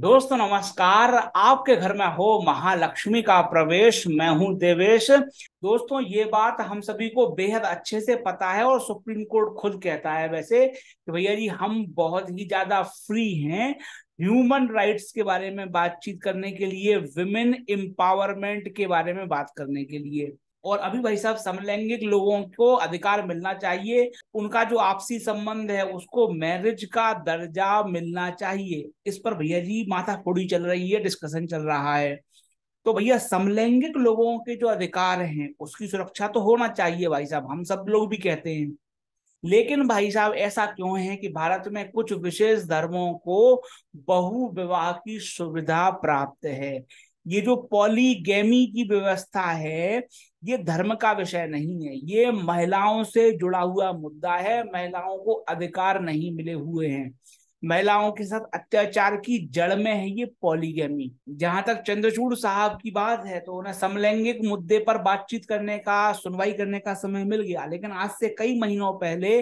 दोस्तों नमस्कार आपके घर में हो महालक्ष्मी का प्रवेश मैं हूं देवेश दोस्तों ये बात हम सभी को बेहद अच्छे से पता है और सुप्रीम कोर्ट खुद कहता है वैसे कि भैया जी हम बहुत ही ज्यादा फ्री हैं ह्यूमन राइट्स के बारे में बातचीत करने के लिए विमेन एम्पावरमेंट के बारे में बात करने के लिए और अभी भाई साहब समलैंगिक लोगों को अधिकार मिलना चाहिए उनका जो आपसी संबंध है उसको मैरिज का दर्जा मिलना चाहिए इस पर भैया जी माथा फोड़ी चल रही है डिस्कशन चल रहा है तो भैया समलैंगिक लोगों के जो अधिकार हैं उसकी सुरक्षा तो होना चाहिए भाई साहब हम सब लोग भी कहते हैं लेकिन भाई साहब ऐसा क्यों है कि भारत में कुछ विशेष धर्मों को बहुविवाह की सुविधा प्राप्त है ये जो पॉलीगेमी की व्यवस्था है ये धर्म का विषय नहीं है ये महिलाओं से जुड़ा हुआ मुद्दा है महिलाओं को अधिकार नहीं मिले हुए हैं महिलाओं के साथ अत्याचार की जड़ में है ये पॉलीगेमी जहां तक चंद्रचूड़ साहब की बात है तो उन्हें समलैंगिक मुद्दे पर बातचीत करने का सुनवाई करने का समय मिल गया लेकिन आज से कई महीनों पहले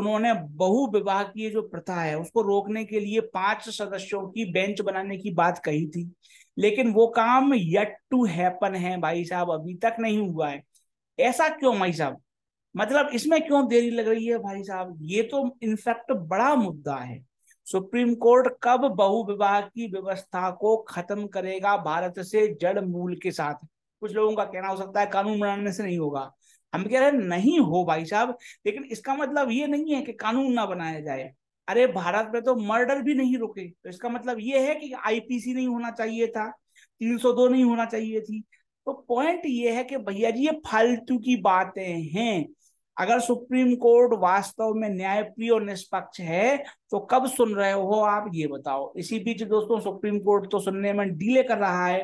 उन्होंने बहु विवाह की जो प्रथा है उसको रोकने के लिए पांच सदस्यों की बेंच बनाने की बात कही थी लेकिन वो काम यट टू हैपन है भाई साहब अभी तक नहीं हुआ है ऐसा क्यों भाई साहब मतलब इसमें क्यों देरी लग रही है भाई साहब ये तो इनफैक्ट बड़ा मुद्दा है सुप्रीम कोर्ट कब बहुविवाह की व्यवस्था को खत्म करेगा भारत से जड़ मूल के साथ कुछ लोगों का कहना हो सकता है कानून बनाने से नहीं होगा हम कह रहे हैं नहीं हो भाई साहब लेकिन इसका मतलब ये नहीं है कि कानून ना बनाया जाए अरे भारत में तो मर्डर भी नहीं रुके तो इसका मतलब ये है कि आईपीसी नहीं होना चाहिए था 302 नहीं होना चाहिए थी तो पॉइंट ये है कि भैया जी ये फालतू की बातें हैं अगर सुप्रीम कोर्ट वास्तव में न्यायप्रिय और निष्पक्ष है तो कब सुन रहे हो आप ये बताओ इसी बीच दोस्तों सुप्रीम कोर्ट तो सुनने में डिले कर रहा है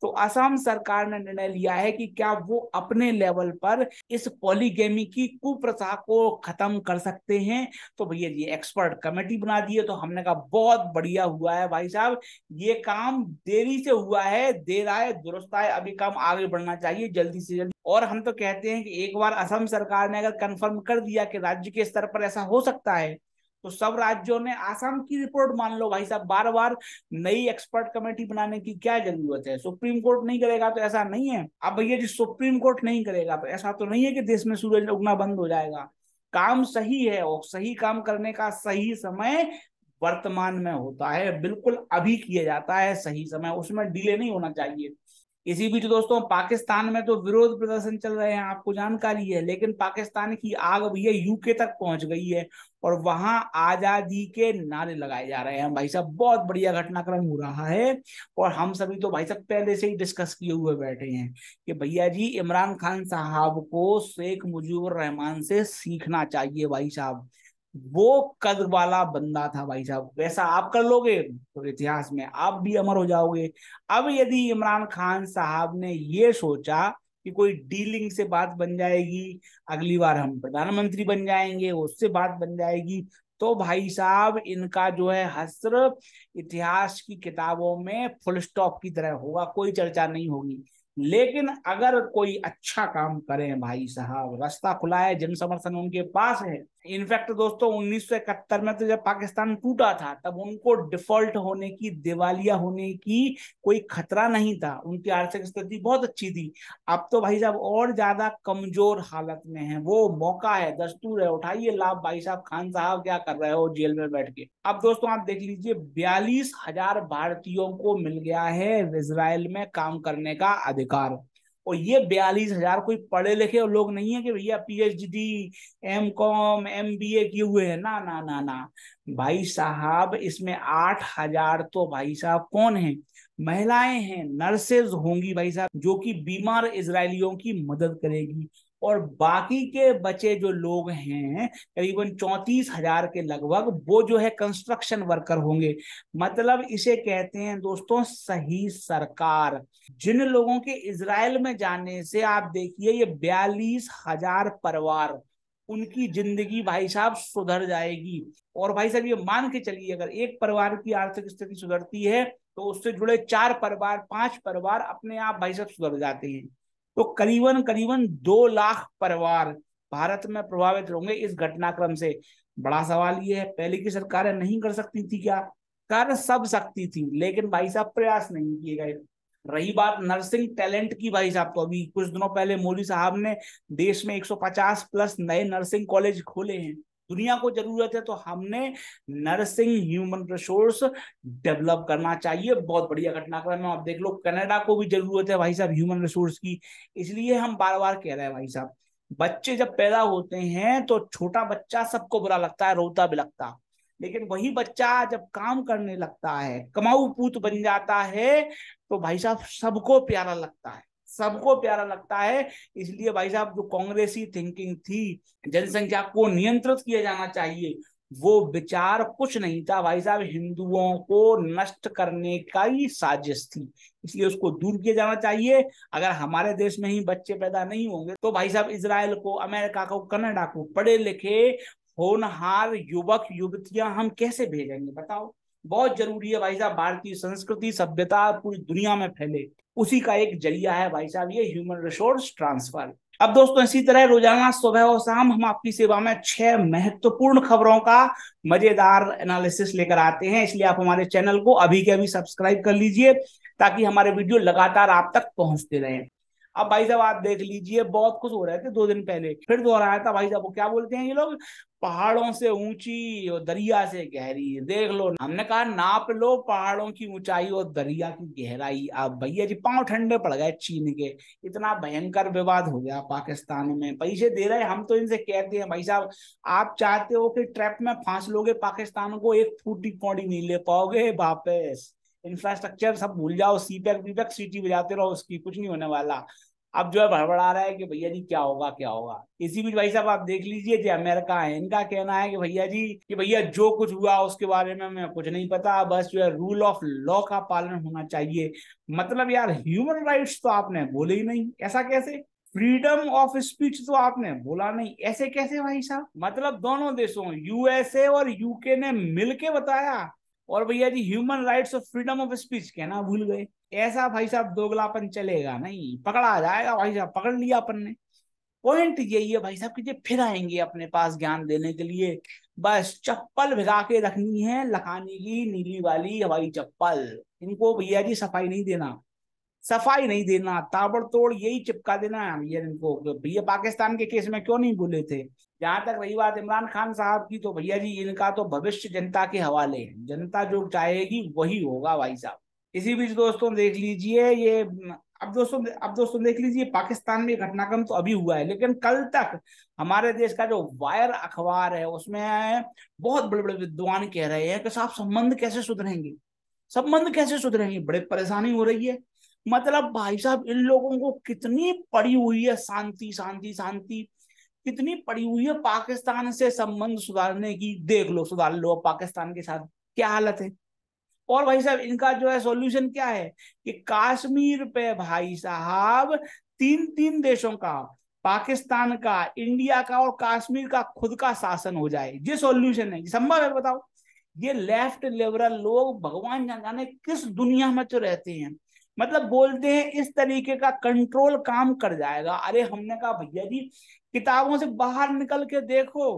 तो असम सरकार ने निर्णय लिया है कि क्या वो अपने लेवल पर इस पॉलीगेमी की कुप्रथा को खत्म कर सकते हैं तो भैया ये एक्सपर्ट कमेटी बना दी है तो हमने कहा बहुत बढ़िया हुआ है भाई साहब ये काम देरी से हुआ है देर आए दुरुस्त आए अभी काम आगे बढ़ना चाहिए जल्दी से जल्दी और हम तो कहते हैं कि एक बार असम सरकार ने अगर कंफर्म कर दिया कि राज्य के स्तर पर ऐसा हो सकता है तो सब राज्यों ने आसाम की रिपोर्ट मान लो भाई साहब बार बार नई एक्सपर्ट कमेटी बनाने की क्या जरूरत है सुप्रीम कोर्ट नहीं करेगा तो ऐसा नहीं है अब भैया जी सुप्रीम कोर्ट नहीं करेगा तो ऐसा तो नहीं है कि देश में सूरज उगना बंद हो जाएगा काम सही है और सही काम करने का सही समय वर्तमान में होता है बिल्कुल अभी किया जाता है सही समय उसमें डिले नहीं होना चाहिए इसी बीच दोस्तों पाकिस्तान में तो विरोध प्रदर्शन चल रहे हैं आपको जानकारी है लेकिन पाकिस्तान की आग भैया यूके तक पहुंच गई है और वहां आजादी के नारे लगाए जा रहे हैं भाई साहब बहुत बढ़िया घटनाक्रम हो रहा है और हम सभी तो भाई साहब पहले से ही डिस्कस किए हुए बैठे हैं कि भैया जी इमरान खान साहब को शेख मुजीबर रहमान से सीखना चाहिए भाई साहब वो कद वाला बंदा था भाई साहब वैसा आप कर लोगे तो इतिहास में आप भी अमर हो जाओगे अब यदि इमरान खान साहब ने ये सोचा कि कोई डीलिंग से बात बन जाएगी अगली बार हम प्रधानमंत्री बन जाएंगे उससे बात बन जाएगी तो भाई साहब इनका जो है हस्त्र इतिहास की किताबों में फुल स्टॉप की तरह होगा कोई चर्चा नहीं होगी लेकिन अगर कोई अच्छा काम करें भाई साहब रास्ता खुला है जन समर्थन उनके पास है इनफैक्ट दोस्तों उन्नीस में तो जब पाकिस्तान टूटा था तब उनको डिफॉल्ट होने की दिवालिया होने की कोई खतरा नहीं था उनकी आर्थिक स्थिति बहुत अच्छी थी अब तो भाई साहब और ज्यादा कमजोर हालत में है वो मौका है दस्तूर है उठाइए लाभ भाई साहब खान साहब क्या कर रहे हो जेल में बैठ के अब दोस्तों आप देख लीजिए बयालीस हजार भारतीयों को मिल गया है इसराइल में काम करने का अधिकार और ये बयालीस हजार कोई पढ़े लिखे लोग नहीं है कि भैया PhD M com M B A किए हुए हैं ना ना ना ना भाई साहब इसमें आठ हजार तो भाई साहब कौन है महिलाएं हैं नर्सेज होंगी भाई साहब जो कि बीमार इसराइलियों की मदद करेगी और बाकी के बचे जो लोग हैं करीबन चौंतीस हजार के लगभग वो जो है कंस्ट्रक्शन वर्कर होंगे मतलब इसे कहते हैं दोस्तों सही सरकार जिन लोगों के इसराइल में जाने से आप देखिए ये बयालीस हजार परिवार उनकी जिंदगी भाई साहब सुधर जाएगी और भाई साहब ये मान के चलिए अगर एक परिवार की आर्थिक स्थिति सुधरती है तो उससे जुड़े चार परिवार पांच परिवार अपने आप भाई साहब सुधर जाते हैं तो करीबन करीबन दो लाख परिवार भारत में प्रभावित होंगे इस घटनाक्रम से बड़ा सवाल ये है पहले की सरकारें नहीं कर सकती थी क्या कर सब सकती थी लेकिन भाई साहब प्रयास नहीं किए गए रही बात नर्सिंग टैलेंट की भाई साहब तो अभी कुछ दिनों पहले मोदी साहब ने देश में 150 प्लस नए नर्सिंग कॉलेज खोले हैं दुनिया को जरूरत है तो हमने नर्सिंग ह्यूमन रिसोर्स डेवलप करना चाहिए बहुत बढ़िया घटनाक्रम है आप देख लो कनाडा को भी जरूरत है भाई साहब ह्यूमन रिसोर्स की इसलिए हम बार बार कह रहे हैं भाई साहब बच्चे जब पैदा होते हैं तो छोटा बच्चा सबको बुरा लगता है रोता भी लगता लेकिन वही बच्चा जब काम करने लगता है कमाऊ पूत बन जाता है तो भाई साहब सबको प्यारा लगता है सबको प्यारा लगता है इसलिए भाई साहब जो कांग्रेसी थिंकिंग थी जनसंख्या को नियंत्रित किया जाना चाहिए वो विचार कुछ नहीं था भाई साहब हिंदुओं को नष्ट करने का ही साजिश थी इसलिए उसको दूर किया जाना चाहिए अगर हमारे देश में ही बच्चे पैदा नहीं होंगे तो भाई साहब इसराइल को अमेरिका को कनाडा को पढ़े लिखे होनहार युवक युवतियां हम कैसे भेजेंगे बताओ बहुत जरूरी है भाई साहब भारतीय संस्कृति सभ्यता पूरी दुनिया में फैले उसी का एक जरिया है भाई साहब ये ह्यूमन रिसोर्स ट्रांसफर अब दोस्तों इसी तरह रोजाना सुबह और शाम हम आपकी सेवा में छह महत्वपूर्ण खबरों का मजेदार एनालिसिस लेकर आते हैं इसलिए आप हमारे चैनल को अभी के अभी सब्सक्राइब कर लीजिए ताकि हमारे वीडियो लगातार आप तक पहुंचते रहें अब भाई साहब आप देख लीजिए बहुत कुछ हो रहे थे दो दिन पहले फिर दोहराया था भाई साहब वो क्या बोलते हैं ये लोग पहाड़ों से ऊंची और दरिया से गहरी देख लो हमने कहा नाप लो पहाड़ों की ऊंचाई और दरिया की गहराई अब भैया जी पांव ठंडे पड़ गए चीन के इतना भयंकर विवाद हो गया पाकिस्तान में पैसे दे रहे हम तो इनसे कहते हैं भाई साहब आप चाहते हो कि ट्रैप में फांस लोगे पाकिस्तान को एक फूटी कौड़ी नहीं ले पाओगे वापस इंफ्रास्ट्रक्चर सब भूल जाओ सीपैक वीपैक सीटी बजाते रहो उसकी कुछ नहीं होने वाला अब जो है भड़बड़ा रहा है कि भैया जी क्या होगा क्या होगा इसी बीच भाई साहब आप देख लीजिए जो अमेरिका है इनका कहना है कि भैया जी कि भैया जो कुछ हुआ उसके बारे में मैं कुछ नहीं पता बस जो है रूल ऑफ लॉ का पालन होना चाहिए मतलब यार ह्यूमन राइट्स तो आपने बोले ही नहीं ऐसा कैसे फ्रीडम ऑफ स्पीच तो आपने बोला नहीं ऐसे कैसे भाई साहब मतलब दोनों देशों यूएसए और यूके ने मिलके बताया और भैया जी ह्यूमन राइट्स और फ्रीडम ऑफ स्पीच कहना भूल गए ऐसा भाई साहब दोगलापन चलेगा नहीं पकड़ा जाएगा भाई साहब पकड़ लिया अपन ने पॉइंट यही है भाई साहब कि जब फिर आएंगे अपने पास ज्ञान देने के लिए बस चप्पल भिगा के रखनी है लखानी की नीली वाली हवाई चप्पल इनको भैया जी सफाई नहीं देना सफाई नहीं देना ताबड़तोड़ यही चिपका देना भैया इनको भैया पाकिस्तान के केस में क्यों नहीं बोले थे जहां तक रही बात इमरान खान साहब की तो भैया जी इनका तो भविष्य जनता के हवाले है जनता जो चाहेगी वही होगा भाई साहब इसी बीच दोस्तों देख लीजिए ये अब दोस्तों अब दोस्तों देख लीजिए पाकिस्तान में घटनाक्रम तो अभी हुआ है लेकिन कल तक हमारे देश का जो वायर अखबार है उसमें बहुत बड़े बड़े विद्वान कह रहे हैं कि साहब संबंध कैसे सुधरेंगे संबंध कैसे सुधरेंगे बड़े परेशानी हो रही है मतलब भाई साहब इन लोगों को कितनी पड़ी हुई है शांति शांति शांति कितनी पड़ी हुई है पाकिस्तान से संबंध सुधारने की देख लो सुधार लो पाकिस्तान के साथ क्या हालत है और भाई साहब इनका जो है सॉल्यूशन क्या है कि कश्मीर पे भाई साहब तीन तीन देशों का पाकिस्तान का इंडिया का और कश्मीर का खुद का शासन हो जाए ये सॉल्यूशन है संभव है बताओ ये लेफ्ट लिबरल लोग भगवान जाने किस दुनिया में तो रहते हैं मतलब बोलते हैं इस तरीके का कंट्रोल काम कर जाएगा अरे हमने कहा भैया जी किताबों से बाहर निकल के देखो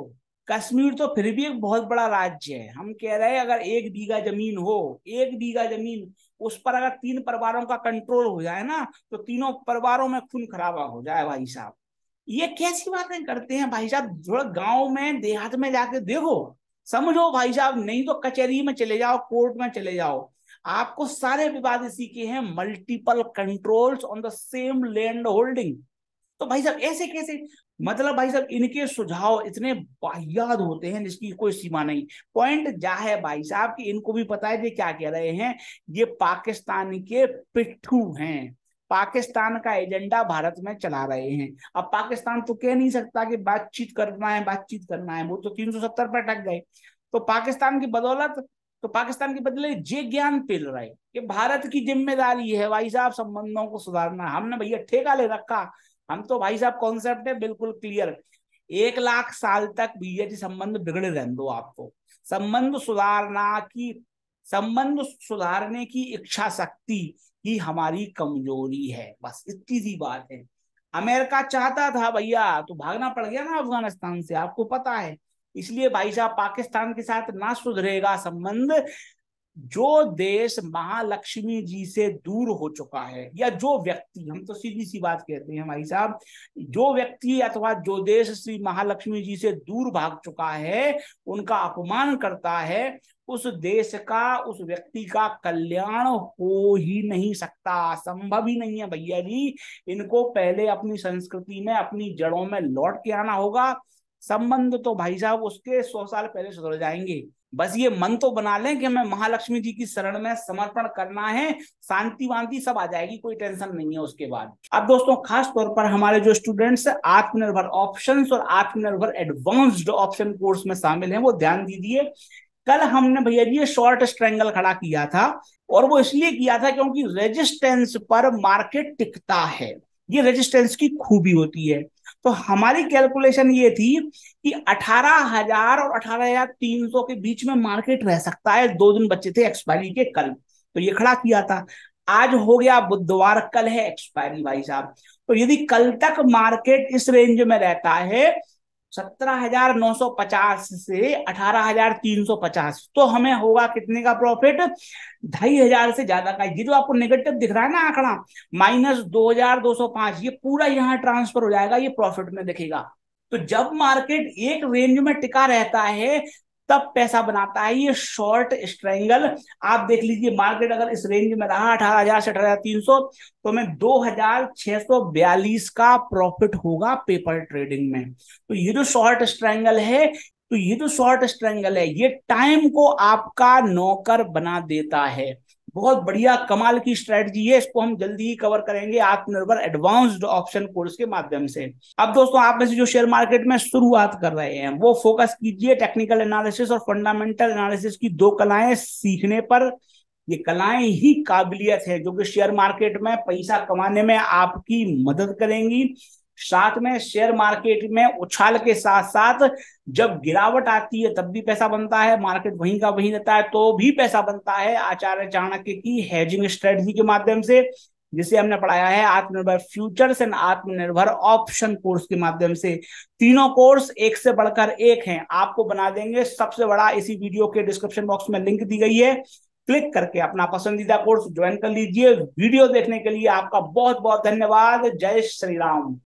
कश्मीर तो फिर भी एक बहुत बड़ा राज्य है हम कह रहे हैं अगर एक बीघा जमीन हो एक बीघा जमीन उस पर अगर तीन परिवारों का कंट्रोल हो जाए ना तो तीनों परिवारों में खून खराबा हो जाए भाई साहब ये कैसी बातें करते हैं भाई साहब थोड़ा गांव में देहात में जाके देखो समझो भाई साहब नहीं तो कचहरी में चले जाओ कोर्ट में चले जाओ आपको सारे विवाद इसी के हैं multiple controls on the same land holding तो भाई साहब ऐसे कैसे मतलब भाई साहब इनके सुझाव इतने बाहियात होते हैं जिसकी कोई सीमा नहीं पॉइंट जा है भाई साहब कि इनको भी पता है कि क्या कह रहे हैं ये पाकिस्तान के पिट्ठू हैं पाकिस्तान का एजेंडा भारत में चला रहे हैं अब पाकिस्तान तो कह नहीं सकता कि बातचीत करना है बातचीत करना है वो तो तीन सौ सत्तर पर अटक गए तो पाकिस्तान की बदौलत तो पाकिस्तान के बदले जे ज्ञान पेल रहे कि भारत की जिम्मेदारी है भाई साहब संबंधों को सुधारना हमने भैया ठेका ले रखा हम तो भाई साहब कॉन्सेप्ट है बिल्कुल क्लियर एक लाख साल तक भैया जी संबंध बिगड़े रहने दो आपको संबंध सुधारना की संबंध सुधारने की इच्छा शक्ति ही हमारी कमजोरी है बस इतनी सी बात है अमेरिका चाहता था भैया तो भागना पड़ गया ना अफगानिस्तान से आपको पता है इसलिए भाई साहब पाकिस्तान के साथ ना सुधरेगा संबंध जो देश महालक्ष्मी जी से दूर हो चुका है या जो व्यक्ति हम तो सीधी सी बात कहते हैं भाई साहब जो व्यक्ति अथवा जो देश श्री महालक्ष्मी जी से दूर भाग चुका है उनका अपमान करता है उस देश का उस व्यक्ति का कल्याण हो ही नहीं सकता संभव ही नहीं है भैया जी इनको पहले अपनी संस्कृति में अपनी जड़ों में लौट के आना होगा संबंध तो भाई साहब उसके सौ साल पहले सुधर जाएंगे बस ये मन तो बना लें कि हमें महालक्ष्मी जी की शरण में समर्पण करना है शांति वांति सब आ जाएगी कोई टेंशन नहीं है उसके बाद अब दोस्तों खास तौर पर हमारे जो स्टूडेंट्स आत्मनिर्भर ऑप्शन और आत्मनिर्भर एडवांस्ड ऑप्शन कोर्स में शामिल हैं वो ध्यान दीजिए कल हमने भैया जी शॉर्ट स्ट्रैंगल खड़ा किया था और वो इसलिए किया था क्योंकि रेजिस्टेंस पर मार्केट टिकता है ये रेजिस्टेंस की खूबी होती है तो हमारी कैलकुलेशन ये थी कि अठारह हजार और अठारह हजार तीन सौ के बीच में मार्केट रह सकता है दो दिन बच्चे थे एक्सपायरी के कल तो ये खड़ा किया था आज हो गया बुधवार कल है एक्सपायरी भाई साहब तो यदि कल तक मार्केट इस रेंज में रहता है 17,950 से 18,350 तो हमें होगा कितने का प्रॉफिट ढाई हजार से ज्यादा का ये जो आपको नेगेटिव दिख रहा है ना आंकड़ा माइनस पांच ये पूरा यहाँ ट्रांसफर हो जाएगा ये प्रॉफिट में दिखेगा तो जब मार्केट एक रेंज में टिका रहता है तब पैसा बनाता है ये शॉर्ट स्ट्रेंगल आप देख लीजिए मार्केट अगर इस रेंज में रहा अठारह हजार से अठारह हजार तीन सौ तो हमें दो हजार छह सौ बयालीस का प्रॉफिट होगा पेपर ट्रेडिंग में तो ये जो शॉर्ट स्ट्रेंगल है तो ये जो शॉर्ट स्ट्रेंगल है ये टाइम को आपका नौकर बना देता है बहुत बढ़िया कमाल की स्ट्रेटजी है इसको हम जल्दी ही कवर करेंगे आत्मनिर्भर एडवांस्ड ऑप्शन कोर्स के माध्यम से अब दोस्तों आप में से जो शेयर मार्केट में शुरुआत कर रहे हैं वो फोकस कीजिए टेक्निकल एनालिसिस और फंडामेंटल एनालिसिस की दो कलाएं सीखने पर ये कलाएं ही काबिलियत है जो कि शेयर मार्केट में पैसा कमाने में आपकी मदद करेंगी साथ में शेयर मार्केट में उछाल के साथ साथ जब गिरावट आती है तब भी पैसा बनता है मार्केट वहीं का वहीं रहता है तो भी पैसा बनता है आचार्य चाणक्य की हेजिंग स्ट्रेटजी के माध्यम से जिसे हमने पढ़ाया है आत्मनिर्भर फ्यूचर्स एंड आत्मनिर्भर ऑप्शन कोर्स के माध्यम से तीनों कोर्स एक से बढ़कर एक हैं आपको बना देंगे सबसे बड़ा इसी वीडियो के डिस्क्रिप्शन बॉक्स में लिंक दी गई है क्लिक करके अपना पसंदीदा कोर्स ज्वाइन कर लीजिए वीडियो देखने के लिए आपका बहुत बहुत धन्यवाद जय श्री राम